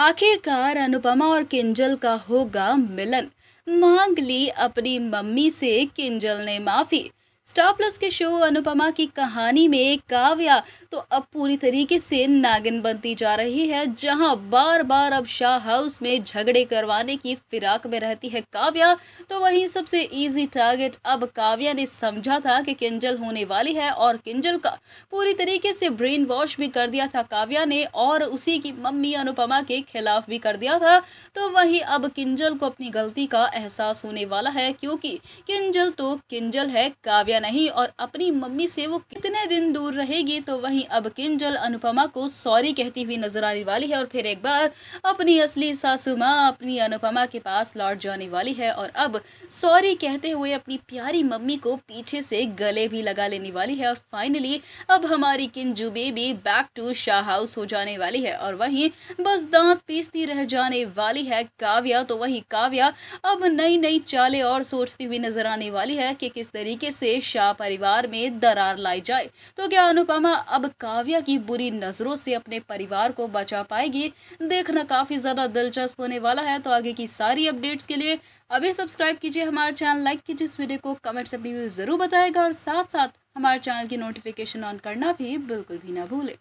आखिरकार अनुपमा और किंजल का होगा मिलन मांग ली अपनी मम्मी से किंजल ने माफ़ी स्टार प्लस के शो अनुपमा की कहानी में काव्या तो अब पूरी तरीके से नागिन बनती जा रही है जहां बार बार अब शाह हाउस में झगड़े करवाने की फिराक में रहती है काव्या तो वहीं सबसे इजी टारगेट अब काव्या ने समझा था कि किंजल होने वाली है और किंजल का पूरी तरीके से ब्रेन वॉश भी कर दिया था काव्या ने और उसी की मम्मी अनुपमा के खिलाफ भी कर दिया था तो वहीं अब किंजल को अपनी गलती का एहसास होने वाला है क्योंकि किंजल तो किंजल है काव्या या नहीं और अपनी मम्मी से वो कितने दिन दूर रहेगी तो वहीं अब किंजल अनुपमा को सॉरी कहती हुई नजर आने वाली है और फिर एक बार अपनी असली सासू माँ अपनी अनुपमा के पास लौट जाने वाली है और अब सॉरी कहते हुए अपनी प्यारी मम्मी को पीछे से गले भी लगा लेने वाली है और फाइनली अब हमारी Kinju baby back to Shah house हो जाने वाली है और वहीं बस दांत पीसती रह जाने वाली है काव्या तो वहीं काव्या अब नई नई चाले और सोचती हुई नजर आने वाली है कि किस तरीके से शाह परिवार में दरार लाई जाए तो क्या अनुपमा अब काव्या की बुरी नज़रों से अपने परिवार को बचा पाएगी देखना काफ़ी ज़्यादा दिलचस्प होने वाला है तो आगे की सारी अपडेट्स के लिए अभी सब्सक्राइब कीजिए हमारे चैनल लाइक कीजिए इस वीडियो को कमेंट से अपनी ज़रूर बताएगा और साथ साथ हमारे चैनल की नोटिफिकेशन ऑन करना भी बिल्कुल भी ना भूले